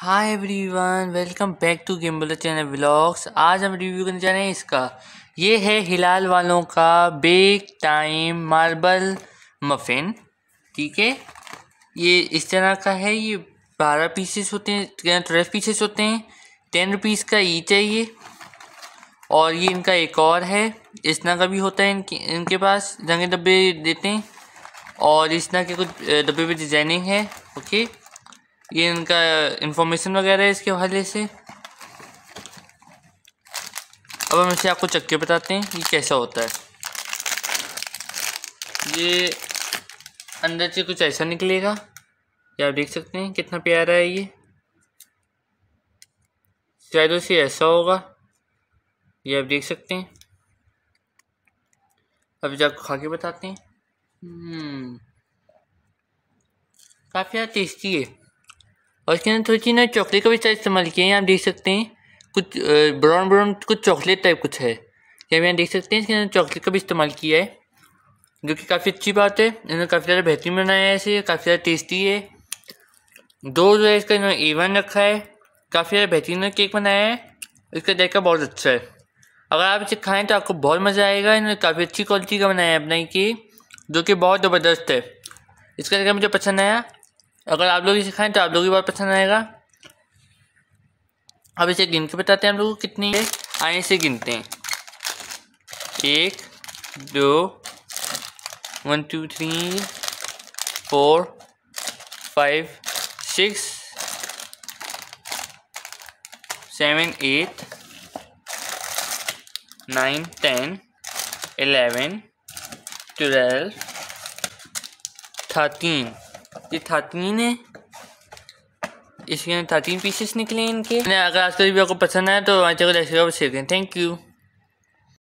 Hi everyone welcome back to Gimbal channel vlogs आज हम review करने जा रहे हैं इसका ये है हिलाल वालों का बेक टाइम मार्बल मफिन ठीक है ये इस तरह का है ये बारह पीसेस होते हैं ट्वेल्व पीसेस होते हैं टेन रुपीस का ही चाहिए और ये इनका एक और है इस तरह का भी होता है इनके इनके पास जंगे डब्बे देते हैं और इस तरह के कुछ डब्बे पर डिज़ाइनिंग है ओके ये इनका इंफॉर्मेशन वगैरह है इसके हवाले से अब हम इसे आपको चक्के बताते हैं ये कैसा होता है ये अंदर से कुछ ऐसा निकलेगा ये आप देख सकते हैं कितना प्यारा है ये शायद उसे ऐसा होगा ये आप देख सकते हैं अब जो आपको खा के बताते हैं हम्म। काफ़ी टेस्टी है और इसके अंदर थोड़ी सी ना चॉकलेट का भी साइज इस्तेमाल किया है आप देख सकते हैं कुछ ब्राउन ब्राउन कुछ चॉकलेट टाइप कुछ है क्या यहाँ देख सकते हैं इसके अंदर चॉकलेट का भी इस्तेमाल किया है जो कि काफ़ी अच्छी बात है इन्होंने काफ़ी ज़्यादा बेहतरीन बनाया है इसे काफ़ी ज़्यादा टेस्टी है दो जो है इसका इन्होंने एवन रखा है काफ़ी ज़्यादा बेहतरीन केक बनाया है इसका देखा बहुत अच्छा है अगर आप इसे खाएँ तो आपको बहुत मज़ा आएगा इन्होंने काफ़ी अच्छी क्वालिटी का बनाया है अपना ही जो कि बहुत ज़बरदस्त है इसका जायका मुझे पसंद आया अगर आप लोग इसे खाएँ तो आप लोग को बहुत पसंद आएगा अब इसे गिन के बताते हैं हम लोग कितनी है आए इसे गिनते हैं एक दो one two three four five six seven eight nine ten eleven twelve thirteen ये थर्टीन है इसके थर्टीन पीसेस निकले इनके अगर आज का वीडियो आपको पसंद आया तो आज को शेयर करें थैंक यू